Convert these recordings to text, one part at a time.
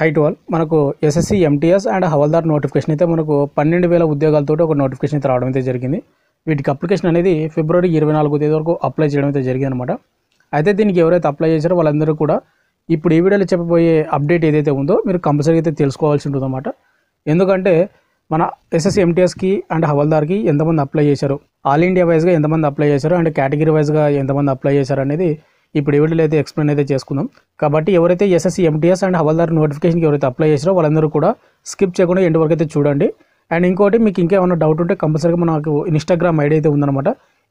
height వాల్ మనకు SSC MTS and హవల్దార్ నోటిఫికేషన్ అయితే మనకు పన్నెండు వేల ఉద్యోగాలతో ఒక నోటిఫికేషన్ అయితే రావడం అయితే జరిగింది వీటికి అప్లికేషన్ అనేది ఫిబ్రవరి ఇరవై నాలుగో తేదీ వరకు అప్లై చేయడం అయితే జరిగింది అనమాట అయితే దీనికి ఎవరైతే అప్లై చేశారో వాళ్ళందరూ కూడా ఇప్పుడు ఈ వీడియోలో చెప్పబోయే అప్డేట్ ఏదైతే ఉందో మీరు కంపల్సరీ అయితే తెలుసుకోవాల్సి ఉంటుందన్నమాట ఎందుకంటే మన ఎస్ఎస్సి ఎంటీఎస్కి అండ్ హవల్దార్కి ఎంతమంది అప్లై చేశారు ఆల్ ఇండియా వైజ్గా ఎంతమంది అప్లై చేశారు అండ్ కేటగిరీ వైజ్గా ఎంతమంది అప్లై చేశారు అనేది ఇప్పుడు ఈ అయితే ఎక్స్ప్లెయిన్ అయితే చేసుకుందాం కాబట్టి ఎవరైతే ఎస్ఎస్సీ ఎంటీఎస్ అండ్ హవల్దార్ నోటిఫికేషన్కి ఎవరైతే అప్లై చేసారో వాళ్ళందరూ కూడా స్కిప్ చేయకుండా ఎంటి వరకు అయితే చూడండి అండ్ ఇంకోటి మీకు ఇంకేమైనా డౌట్ ఉంటే కంపల్సరీగా మనకు ఇన్స్టాగ్రామ్ ఐడి అయితే ఉందన్నమాట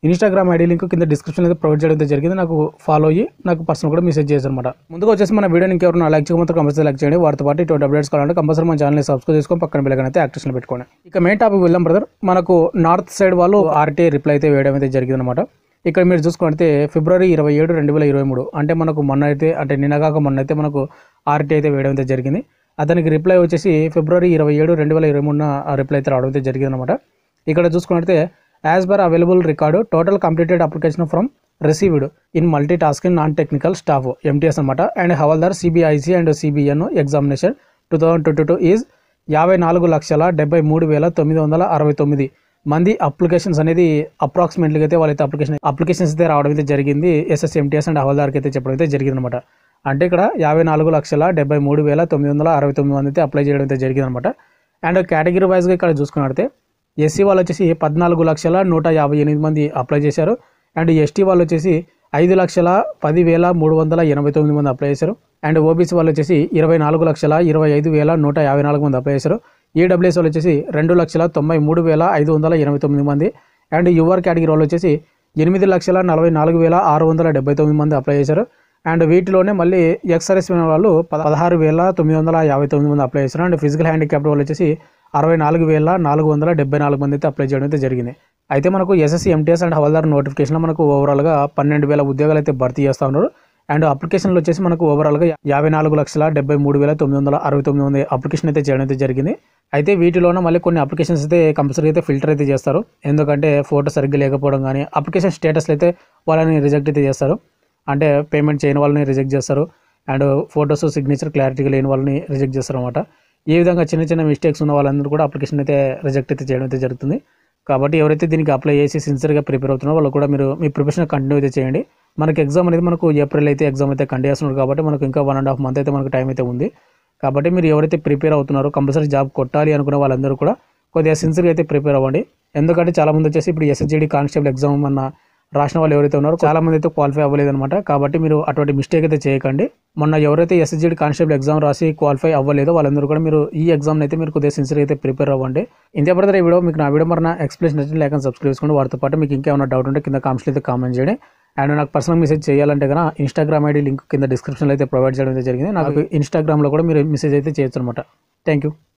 ఇన్స్టాగ్రామ్ ఐడి లింక్ కింద డిస్క్రిప్షన్ అయితే ప్రొవైడ్ చేయడం జరిగింది నాకు ఫాలో అయ్యి నాకు పర్సనల్ కూడా మెసేజ్ చేశారు అనమాట ముందుగా వచ్చేసి మన వీడియోని ఇంకెవరైనా లైక్ చేయకపోతే కంపల్సరీ లైక్ చేయండి వారితో పాటు ఇటువంటి అప్డేట్స్ కావాలంటే కంపల్సరీ మన ఛానల్ని సబ్స్క్రైబ్ చేసుకొని పక్కన బిల్లగా అయితే యాక్టివ్స్లో పెట్టుకోండి ఇక మెయిన్ టాపిక్ వెళ్ళాం బ్రదర్ మనకు నార్త్ సైడ్ వాళ్ళు ఆర్టీఐ రిప్లై అయితే వేయడం అయితే జరిగింది అనమాట ఇక్కడ మీరు చూసుకుంటే ఫిబ్రవరి ఇరవై ఏడు రెండు వేల ఇరవై మూడు అంటే మనకు మొన్న అయితే అంటే నినగాక మొన్న అయితే మనకు ఆర్టీ అయితే వేయడం అయితే జరిగింది అతనికి రిప్లై వచ్చేసి ఫిబ్రవరి ఇరవై ఏడు రెండు వేల ఇరవై మూడున రిప్లై అయితే రావడం అయితే జరిగింది అనమాట ఇక్కడ చూసుకున్నట్టే as per available record total completed application from received in multi in non technical staff MTS అనమాట అండ్ హవల్దార్ CBIC and CBN examination two thousand twenty two is యాభై నాలుగు లక్షల డెబ్బై మూడు వేల తొమ్మిది వందల అరవై తొమ్మిది మంది అప్లికేషన్స్ అనేది అప్రాక్సిమేట్లీ అయితే వాళ్ళైతే అప్లికేషన్ అప్లికేషన్స్ అయితే రావడం అయితే జరిగింది ఎస్ఎస్ ఎంటీఎస్ అండ్ హవాల్దార్కి అయితే చెప్పడం అయితే జరిగింది అనమాట అంటే ఇక్కడ యాభై నాలుగు లక్షల డెబ్బై మూడు వేల తొమ్మిది వందల అరవై తొమ్మిది మంది అయితే అప్లై చేయడం అయితే జరిగింది అనమాట అండ్ కేటగిరీ వైజ్గా ఇక్కడ చూసుకున్నట్టే ఎస్సీ వాళ్ళు వచ్చేసి పద్నాలుగు లక్షల నూట యాభై ఎనిమిది మంది అప్లై చేశారు అండ్ ఎస్టీ వాళ్ళు వచ్చేసి ఐదు లక్షల పదివేల మూడు వందల ఎనభై తొమ్మిది మంది అప్లై చేశారు అండ్ ఓబీసీ వాళ్ళు వచ్చేసి ఇరవై నాలుగు లక్షల ఇరవై ఐదు వేల నూట యాభై నాలుగు మంది అప్లై చేశారు ఈడబ్ల్యూఎస్ e వాళ్ళు వచ్చేసి రెండు లక్షల తొంభై మూడు వేల ఐదు వందల ఎనభై తొమ్మిది మంది అండ్ యువర్ కేటగిరీ వాళ్ళు వచ్చేసి ఎనిమిది లక్షల నలభై నాలుగు వేల ఆరు వందల డెబ్బై తొమ్మిది మంది అప్లై చేశారు అండ్ వీటిలోనే మళ్ళీ ఎక్స్ఆర్ఎస్ వాళ్ళు పదహారు వేల తొమ్మిది వందల యాభై తొమ్మిది మంది అప్లై చేశారు అండ్ ఫిజికల్ హ్యాండిక్యాప్ వాళ్ళు వచ్చేసి అరవై నాలుగు వేల నాలుగు వందల డెబ్బై నాలుగు మంది అయితే అప్లై చేయడం అయితే జరిగింది అయితే మనకు ఎస్ఎస్సి ఎంటీఎస్ అండ్ హవల్దార్ నోటిఫికేషన్లో మనకు ఓవరాల్గా పన్నెండు వేల ఉద్యోగాలు అయితే భర్తీ చేస్తూ ఉన్నారు అండ్ అప్లికేషన్లు వచ్చేసి మనకు ఓవరాల్గా యాభై నాలుగు లక్షల డెబ్బై మూడు వేల తొమ్మిది వందల అరవై తొమ్మిది మంది అప్లికేషన్ అయితే చేయడం అయితే జరిగింది అయితే వీటిలోనే మళ్ళీ కొన్ని అప్లికేషన్స్ అయితే కంపల్సరీ అయితే ఫిల్టర్ అయితే చేస్తారు ఎందుకంటే ఫోటో సరిగ్గా లేకపోవడం కానీ అప్లికేషన్ స్టేటస్లు అయితే వాళ్ళని రిజెక్ట్ అయితే చేస్తారు అంటే పేమెంట్ చేయని వాళ్ళని రిజెక్ట్ చేస్తారు అండ్ ఫొటోస్ సిగ్నేచర్ క్లారిటీగా లేని వాళ్ళని రిజెక్ట్ చేస్తారు అనమాట ఏ విధంగా చిన్న చిన్న మిస్టేక్స్ ఉన్న వాళ్ళందరూ కూడా అప్లికేషన్ అయితే రిజెక్ట్ అయితే చేయడం అయితే జరుగుతుంది కాబట్టి ఎవరైతే దీనికి అప్లై చేసి సిన్సియర్గా ప్రిపేర్ అవుతున్నారో వాళ్ళు కూడా మీరు మీ ప్రిపరేషన్ కంటిన్యూ అయితే చేయండి మనకి ఎగ్జామ్ అనేది మనకు ఏప్రిల్ అయితే ఎగ్జామ్ అయితే కండి చేస్తున్నారు కాబట్టి మనకు ఇంకా వన్ అండ్ హాఫ్ మంత్ అయితే మనకు టైం అయితే ఉంది కాబట్టి మీరు ఎవరైతే ప్రిపేర్ అవుతున్నారో కంపల్సరీ జాబ్ కొట్టాలి అనుకున్న వాళ్ళందరూ కూడా కొద్దిగా సిన్సియర్గా అయితే ప్రిపేర్ అవ్వండి ఎందుకంటే చాలామంది వచ్చేసి ఇప్పుడు ఎస్ఎస్జీడీ కానిస్టేబుల్ ఎగ్జామ్ అన్న రాసిన వాళ్ళు ఎవరైతే ఉన్నారో చాలామంది అయితే క్వాలిఫై అవ్వలేదు అనమాట కాబట్టి మీరు అటువంటి మిస్టేక్ అయితే చేయకండి మొన్న ఎవరైతే ఎస్ఎస్జీడీ కానిస్టేబుల్ ఎగ్జామ్ రాసి క్వాలిఫై అవ్వలేదో వాళ్ళందరూ కూడా మీరు ఈ ఎగ్జామ్ అయితే మీరు కొద్దిగా సిన్సియర్ అయితే ప్రిపేర్ అవ్వండి ఇంతే బ్రదర్ ఈ వీడియో మీకు నా వీడియో మరి ఎక్స్ప్లెనేషన్ నచ్చిన లేక సబ్స్క్రైబ్ చేసుకోండి వారితో పాటు మీకు ఇంకేమైనా డౌట్ ఉంటే కింద కామెంట్స్ అయితే కామెంట్ చేయండి అండ్ నాకు పర్సనల్ మెసేజ్ చేయాలంటే కనుక ఇన్స్టాగ్రామ్ ఐడి లింక్ కింద డిస్క్రిప్షన్లో అయితే ప్రొవైడ్ చేయడం జరిగింది నాకు ఇన్స్టాగ్రామ్లో కూడా మీరు మెసేజ్ అయితే చేయొచ్చు అనమాట థ్యాంక్ యూ